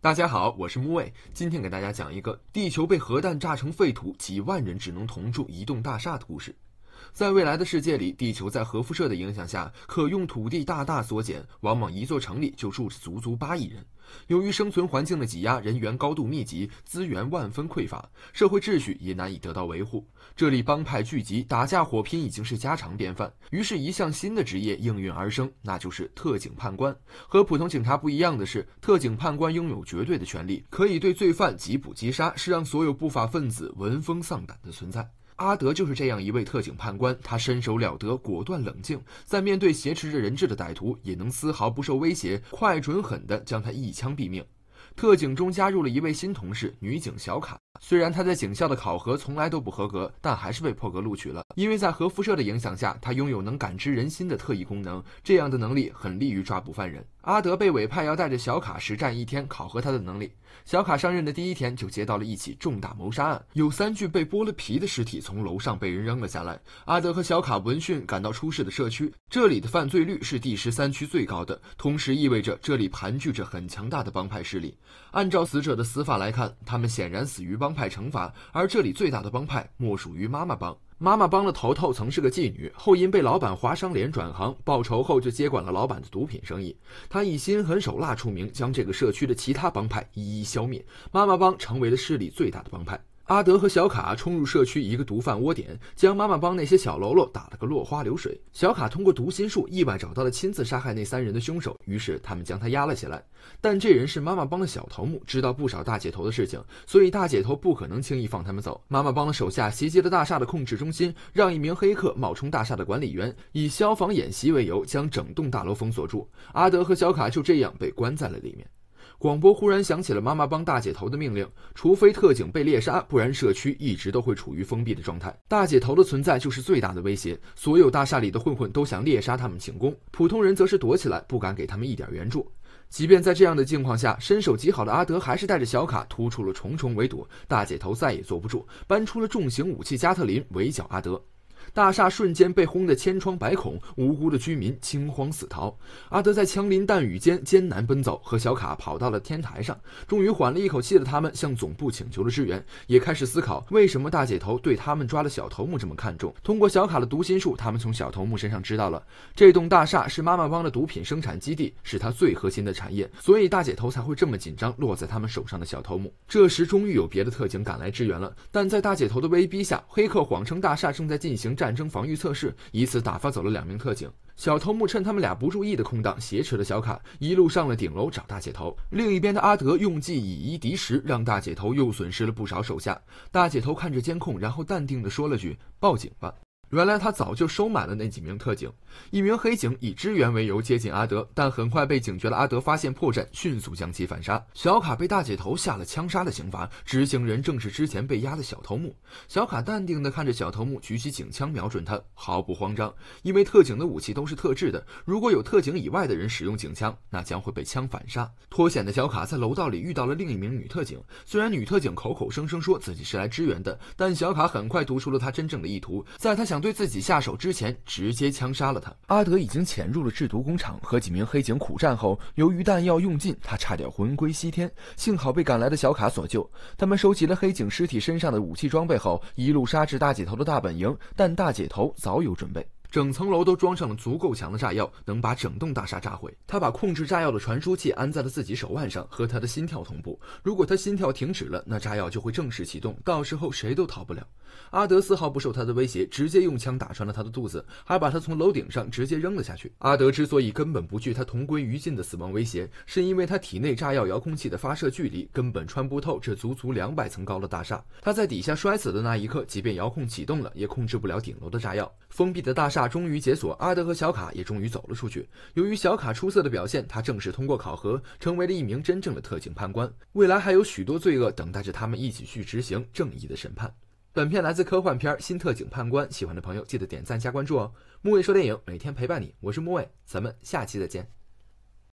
大家好，我是木卫，今天给大家讲一个地球被核弹炸成废土，几万人只能同住一栋大厦的故事。在未来的世界里，地球在核辐射的影响下，可用土地大大缩减，往往一座城里就住着足足八亿人。由于生存环境的挤压，人员高度密集，资源万分匮乏，社会秩序也难以得到维护。这里帮派聚集，打架火拼已经是家常便饭。于是，一项新的职业应运而生，那就是特警判官。和普通警察不一样的是，特警判官拥有绝对的权利，可以对罪犯缉捕击杀，是让所有不法分子闻风丧胆的存在。阿德就是这样一位特警判官，他身手了得，果断冷静，在面对挟持着人质的歹徒，也能丝毫不受威胁，快准狠的将他一枪毙命。特警中加入了一位新同事，女警小卡。虽然她在警校的考核从来都不合格，但还是被破格录取了。因为在核辐射的影响下，她拥有能感知人心的特异功能，这样的能力很利于抓捕犯人。阿德被委派要带着小卡实战一天，考核她的能力。小卡上任的第一天就接到了一起重大谋杀案，有三具被剥了皮的尸体从楼上被人扔了下来。阿德和小卡闻讯赶到出事的社区，这里的犯罪率是第十三区最高的，同时意味着这里盘踞着很强大的帮派势力。按照死者的死法来看，他们显然死于帮派惩罚，而这里最大的帮派莫属于妈妈帮。妈妈帮的头头曾是个妓女，后因被老板划伤脸转行，报仇后就接管了老板的毒品生意。他以心狠手辣出名，将这个社区的其他帮派一一消灭，妈妈帮成为了市里最大的帮派。阿德和小卡冲入社区一个毒贩窝点，将妈妈帮那些小喽啰打了个落花流水。小卡通过读心术意外找到了亲自杀害那三人的凶手，于是他们将他压了起来。但这人是妈妈帮的小头目，知道不少大姐头的事情，所以大姐头不可能轻易放他们走。妈妈帮的手下袭击了大厦的控制中心，让一名黑客冒充大厦的管理员，以消防演习为由将整栋大楼封锁住。阿德和小卡就这样被关在了里面。广播忽然响起了妈妈帮大姐头的命令，除非特警被猎杀，不然社区一直都会处于封闭的状态。大姐头的存在就是最大的威胁，所有大厦里的混混都想猎杀他们请功，普通人则是躲起来，不敢给他们一点援助。即便在这样的境况下，身手极好的阿德还是带着小卡突出了重重围堵，大姐头再也坐不住，搬出了重型武器加特林围剿阿德。大厦瞬间被轰得千疮百孔，无辜的居民惊慌死逃。阿德在枪林弹雨间艰难奔走，和小卡跑到了天台上。终于缓了一口气的他们，向总部请求了支援，也开始思考为什么大姐头对他们抓了小头目这么看重。通过小卡的读心术，他们从小头目身上知道了，这栋大厦是妈妈帮的毒品生产基地，是他最核心的产业，所以大姐头才会这么紧张。落在他们手上的小头目，这时终于有别的特警赶来支援了，但在大姐头的威逼下，黑客谎称大厦正在进行战。完成防御测试，以此打发走了两名特警。小头目趁他们俩不注意的空档，挟持了小卡，一路上了顶楼找大姐头。另一边的阿德用计以一敌十，让大姐头又损失了不少手下。大姐头看着监控，然后淡定的说了句：“报警吧。”原来他早就收买了那几名特警，一名黑警以支援为由接近阿德，但很快被警觉的阿德发现破绽，迅速将其反杀。小卡被大姐头下了枪杀的刑罚，执行人正是之前被压的小头目。小卡淡定地看着小头目举起警枪瞄准他，毫不慌张，因为特警的武器都是特制的，如果有特警以外的人使用警枪，那将会被枪反杀。脱险的小卡在楼道里遇到了另一名女特警，虽然女特警口口声声说自己是来支援的，但小卡很快读出了她真正的意图，在他想。对自己下手之前，直接枪杀了他。阿德已经潜入了制毒工厂，和几名黑警苦战后，由于弹药用尽，他差点魂归西天，幸好被赶来的小卡所救。他们收集了黑警尸体身上的武器装备后，一路杀至大姐头的大本营，但大姐头早有准备。整层楼都装上了足够强的炸药，能把整栋大厦炸毁。他把控制炸药的传输器安在了自己手腕上，和他的心跳同步。如果他心跳停止了，那炸药就会正式启动，到时候谁都逃不了。阿德丝毫不受他的威胁，直接用枪打穿了他的肚子，还把他从楼顶上直接扔了下去。阿德之所以根本不惧他同归于尽的死亡威胁，是因为他体内炸药遥控器的发射距离根本穿不透这足足两百层高的大厦。他在底下摔死的那一刻，即便遥控启动了，也控制不了顶楼的炸药。封闭的大厦。大终于解锁，阿德和小卡也终于走了出去。由于小卡出色的表现，他正式通过考核，成为了一名真正的特警判官。未来还有许多罪恶等待着他们一起去执行正义的审判。本片来自科幻片《新特警判官》，喜欢的朋友记得点赞加关注哦。木卫说电影每天陪伴你，我是木卫，咱们下期再见。